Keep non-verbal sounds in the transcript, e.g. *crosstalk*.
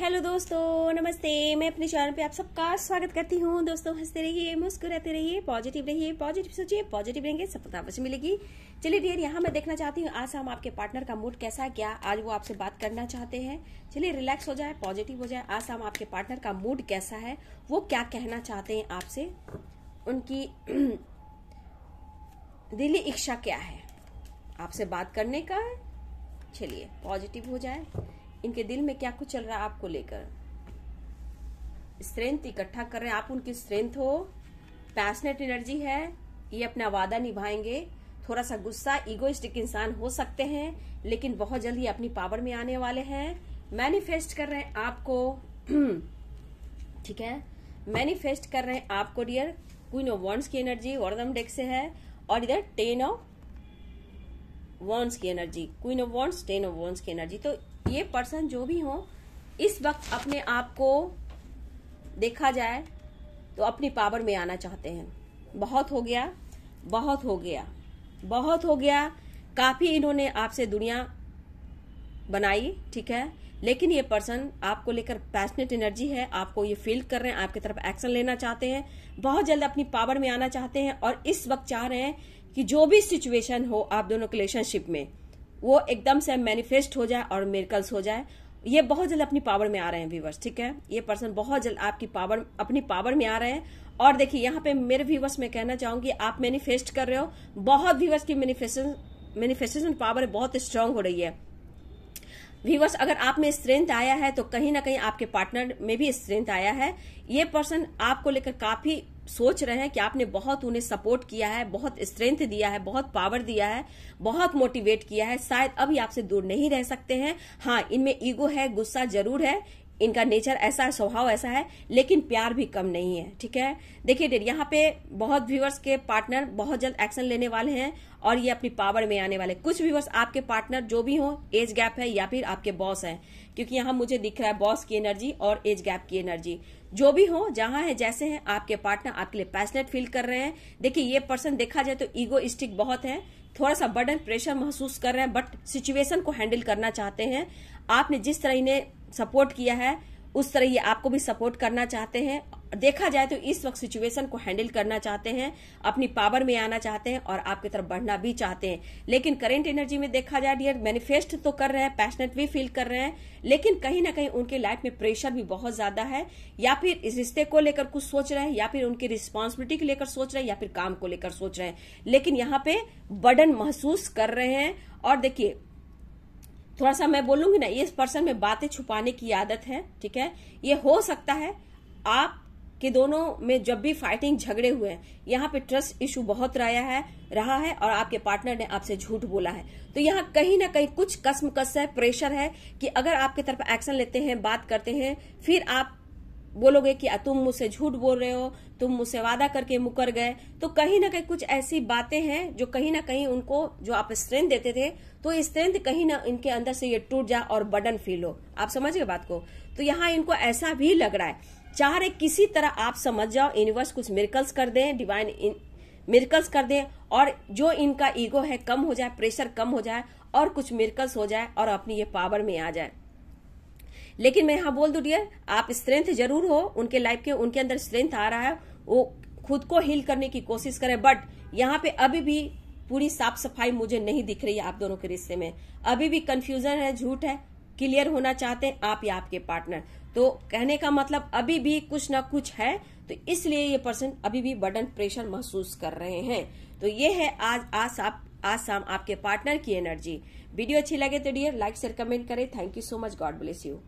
hello दोस्तों नमस्ते मैं अपने चैनल पे आप सबका स्वागत करती हूँ दोस्तों हंसते रहिए मुस्कुराते रहिए पॉजिटिव रहिए पॉजिटिव सोचिए पॉजिटिव रहेंगे सफलता अवश्य मिलेगी चलिए डियर यहाँ मैं देखना चाहती हूँ आज हम आपके पार्टनर का मूड कैसा है क्या आज वो आपसे बात करना चाहते हैं चलिए रिलैक्स हो जाए पॉजिटिव हो जाए आज हम आपके पार्टनर का मूड कैसा है वो क्या कहना चाहते हैं आपसे उनकी *clears throat* दिली इच्छा क्या है आपसे बात करने का चलिए पॉजिटिव हो जाए इनके दिल में क्या कुछ चल रहा है आपको लेकर स्ट्रेंथ इकट्ठा कर रहे हैं आप उनकी स्ट्रेंथ हो पैशनेट एनर्जी है ये अपना वादा निभाएंगे थोड़ा सा गुस्सा इगोइस्टिक इंसान हो सकते हैं लेकिन बहुत जल्द ही अपनी पावर में आने वाले हैं मैनिफेस्ट कर रहे हैं आपको *clears throat* ठीक है मैनिफेस्ट कर रहे हैं आपको डियर क्वीन ऑफ वर्ड्स की एनर्जी वर्दम डेक से है और इधर टेन ऑफ वॉन्स की energy queen of wands ten of wands की एनर्जी तो ये पर्सन जो भी हो इस वक्त अपने आप को देखा जाए तो अपनी पावर में आना चाहते हैं बहुत हो गया बहुत हो गया बहुत हो गया काफी इन्होंने आपसे दुनिया बनाई ठीक है लेकिन ये पर्सन आपको लेकर पैशनेट एनर्जी है आपको ये फील कर रहे हैं आपकी तरफ एक्शन लेना चाहते हैं बहुत जल्द अपनी पावर में आना चाहते हैं और इस वक्त चाह रहे हैं कि जो भी सिचुएशन हो आप दोनों रिलेशनशिप में वो एकदम से मैनिफेस्ट हो जाए और मेरिकल्स हो जाए ये बहुत जल्द अपनी पावर में आ रहे हैं व्यूवर्स ठीक है ये पर्सन बहुत जल्द आपकी पावर अपनी पावर में आ रहे हैं और देखिए यहाँ पे मेरे व्यूवर्स में कहना चाहूंगी आप मैनिफेस्ट कर रहे हो बहुत व्यूवर्स की मैनिफेस्टेशन मैनिफेस्टेशन पावर बहुत स्ट्रांग हो रही है व्यूवर्स अगर आप में स्ट्रेंथ आया है तो कहीं ना कहीं आपके पार्टनर में भी स्ट्रेंथ आया है ये पर्सन आपको लेकर काफी सोच रहे हैं कि आपने बहुत उन्हें सपोर्ट किया है बहुत स्ट्रेंथ दिया है बहुत पावर दिया है बहुत मोटिवेट किया है शायद अभी आपसे दूर नहीं रह सकते हैं हाँ इनमें ईगो है गुस्सा जरूर है इनका नेचर ऐसा है स्वभाव ऐसा है लेकिन प्यार भी कम नहीं है ठीक है देखिए डेर यहाँ पे बहुत व्यूवर्स के पार्टनर बहुत जल्द एक्शन लेने वाले हैं और ये अपनी पावर में आने वाले कुछ व्यूवर्स आपके पार्टनर जो भी हो एज गैप है या फिर आपके बॉस हैं क्योंकि यहाँ मुझे दिख रहा है बॉस की एनर्जी और एज गैप की एनर्जी जो भी हो जहां है जैसे हैं आपके पार्टनर आपके लिए पैशनेट फील कर रहे हैं देखिए ये पर्सन देखा जाए तो ईगोइस्टिक बहुत है थोड़ा सा बर्डन प्रेशर महसूस कर रहे हैं बट सिचुएशन को हैंडल करना चाहते हैं आपने जिस तरह इन्हें सपोर्ट किया है उस तरह ये आपको भी सपोर्ट करना चाहते हैं देखा जाए तो इस वक्त सिचुएशन को हैंडल करना चाहते हैं अपनी पावर में आना चाहते हैं और आपकी तरफ बढ़ना भी चाहते हैं लेकिन करेंट एनर्जी में देखा जाए डियर मैनिफेस्ट तो कर रहे हैं पैशनेट भी फील कर रहे हैं लेकिन कहीं ना कहीं उनके लाइफ में प्रेशर भी बहुत ज्यादा है या फिर इस रिश्ते को लेकर कुछ सोच रहे हैं या फिर उनकी रिस्पॉन्सिबिलिटी को लेकर सोच रहे हैं या फिर काम को लेकर सोच रहे हैं लेकिन यहाँ पे बर्डन महसूस कर रहे हैं और देखिए थोड़ा सा मैं बोलूंगी ना ये पर्सन में बातें छुपाने की आदत है ठीक है ये हो सकता है आप के दोनों में जब भी फाइटिंग झगड़े हुए हैं यहाँ पे ट्रस्ट इशू बहुत रहा है रहा है और आपके पार्टनर ने आपसे झूठ बोला है तो यहाँ कहीं ना कहीं कुछ कसम कस है प्रेशर है कि अगर आपके तरफ एक्शन लेते हैं बात करते हैं फिर आप बोलोगे कि तुम मुझसे झूठ बोल रहे हो तुम मुझसे वादा करके मुकर गए तो कहीं ना कहीं कुछ ऐसी बातें हैं जो कहीं ना कहीं उनको जो आप स्ट्रेंथ देते थे तो स्ट्रेंथ कहीं ना इनके अंदर से ये टूट जाए और बर्डन फील हो आप समझ गए बात को तो यहाँ इनको ऐसा भी लग रहा है चाह रहे किसी तरह आप समझ जाओ यूनिवर्स कुछ मिरकल्स कर दें डिवाइन मिरकल्स कर दें और जो इनका ईगो है कम हो जाए प्रेशर कम हो जाए और कुछ मिरकल्स हो जाए और अपनी ये पावर में आ जाए लेकिन मैं यहाँ बोल दू डियर आप स्ट्रेंथ जरूर हो उनके लाइफ के उनके अंदर स्ट्रेंथ आ रहा है वो खुद को हील करने की कोशिश करें बट यहाँ पे अभी भी पूरी साफ सफाई मुझे नहीं दिख रही है आप दोनों के रिश्ते में अभी भी कंफ्यूजन है झूठ है क्लियर होना चाहते हैं आप या आपके पार्टनर तो कहने का मतलब अभी भी कुछ ना कुछ है तो इसलिए ये पर्सन अभी भी बर्डन प्रेशर महसूस कर रहे हैं तो ये है आज आज आप आज शाम आपके पार्टनर की एनर्जी वीडियो अच्छी लगे तो डियर लाइक शेयर कमेंट करें thank you so much God bless you